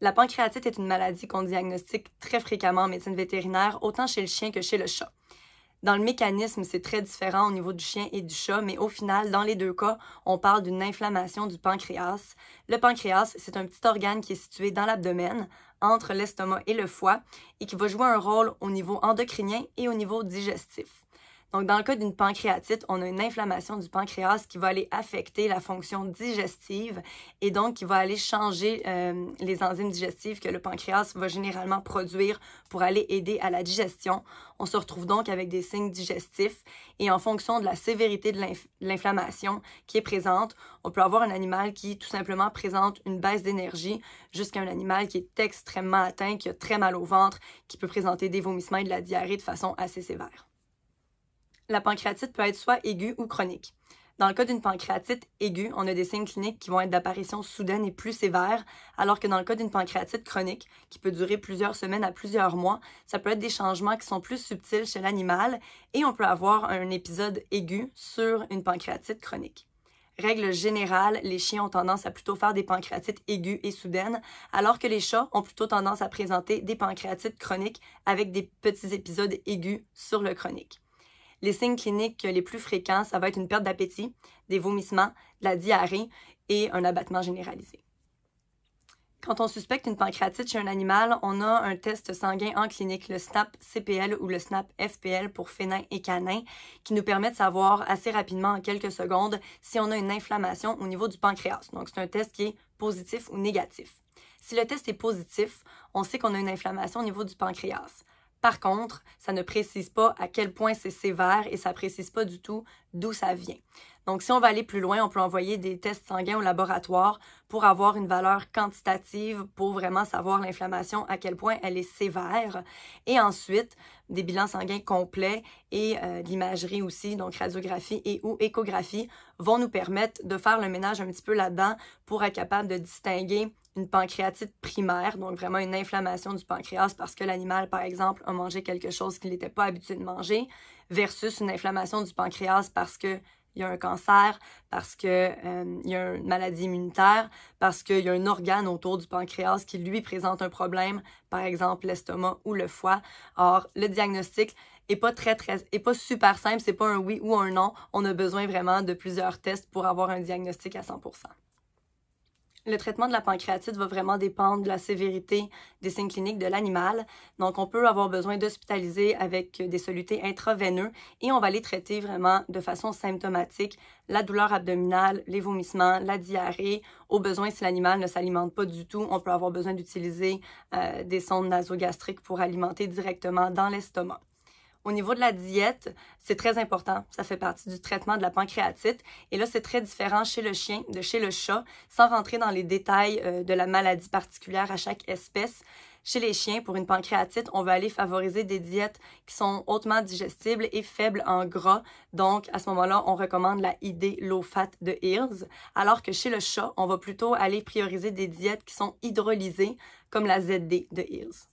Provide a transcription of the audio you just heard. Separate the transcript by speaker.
Speaker 1: La pancréatite est une maladie qu'on diagnostique très fréquemment en médecine vétérinaire, autant chez le chien que chez le chat. Dans le mécanisme, c'est très différent au niveau du chien et du chat, mais au final, dans les deux cas, on parle d'une inflammation du pancréas. Le pancréas, c'est un petit organe qui est situé dans l'abdomen, entre l'estomac et le foie, et qui va jouer un rôle au niveau endocrinien et au niveau digestif. Donc, dans le cas d'une pancréatite, on a une inflammation du pancréas qui va aller affecter la fonction digestive et donc qui va aller changer euh, les enzymes digestives que le pancréas va généralement produire pour aller aider à la digestion. On se retrouve donc avec des signes digestifs et en fonction de la sévérité de l'inflammation qui est présente, on peut avoir un animal qui tout simplement présente une baisse d'énergie jusqu'à un animal qui est extrêmement atteint, qui a très mal au ventre, qui peut présenter des vomissements et de la diarrhée de façon assez sévère la pancréatite peut être soit aiguë ou chronique. Dans le cas d'une pancréatite aiguë, on a des signes cliniques qui vont être d'apparition soudaine et plus sévère, alors que dans le cas d'une pancréatite chronique, qui peut durer plusieurs semaines à plusieurs mois, ça peut être des changements qui sont plus subtils chez l'animal et on peut avoir un épisode aigu sur une pancréatite chronique. Règle générale, les chiens ont tendance à plutôt faire des pancréatites aiguës et soudaines, alors que les chats ont plutôt tendance à présenter des pancréatites chroniques avec des petits épisodes aigus sur le chronique. Les signes cliniques les plus fréquents, ça va être une perte d'appétit, des vomissements, de la diarrhée et un abattement généralisé. Quand on suspecte une pancréatite chez un animal, on a un test sanguin en clinique, le SNAP-CPL ou le SNAP-FPL pour fénin et canin, qui nous permet de savoir assez rapidement, en quelques secondes, si on a une inflammation au niveau du pancréas. Donc, c'est un test qui est positif ou négatif. Si le test est positif, on sait qu'on a une inflammation au niveau du pancréas. Par contre, ça ne précise pas à quel point c'est sévère et ça précise pas du tout d'où ça vient. Donc, si on va aller plus loin, on peut envoyer des tests sanguins au laboratoire pour avoir une valeur quantitative pour vraiment savoir l'inflammation, à quel point elle est sévère. Et ensuite, des bilans sanguins complets et euh, l'imagerie aussi, donc radiographie et ou échographie, vont nous permettre de faire le ménage un petit peu là-dedans pour être capable de distinguer une pancréatite primaire, donc vraiment une inflammation du pancréas parce que l'animal, par exemple, a mangé quelque chose qu'il n'était pas habitué de manger, versus une inflammation du pancréas parce que il y a un cancer, parce qu'il euh, y a une maladie immunitaire, parce qu'il y a un organe autour du pancréas qui lui présente un problème, par exemple l'estomac ou le foie. Or, le diagnostic est pas très très pas super simple, c'est pas un oui ou un non, on a besoin vraiment de plusieurs tests pour avoir un diagnostic à 100%. Le traitement de la pancréatite va vraiment dépendre de la sévérité des signes cliniques de l'animal. Donc, on peut avoir besoin d'hospitaliser avec des solutés intraveineux et on va les traiter vraiment de façon symptomatique. La douleur abdominale, les vomissements, la diarrhée. Au besoin, si l'animal ne s'alimente pas du tout, on peut avoir besoin d'utiliser euh, des sondes nasogastriques pour alimenter directement dans l'estomac. Au niveau de la diète, c'est très important. Ça fait partie du traitement de la pancréatite. Et là, c'est très différent chez le chien de chez le chat, sans rentrer dans les détails euh, de la maladie particulière à chaque espèce. Chez les chiens, pour une pancréatite, on va aller favoriser des diètes qui sont hautement digestibles et faibles en gras. Donc, à ce moment-là, on recommande la ID low fat de Hills. Alors que chez le chat, on va plutôt aller prioriser des diètes qui sont hydrolysées, comme la ZD de Hills.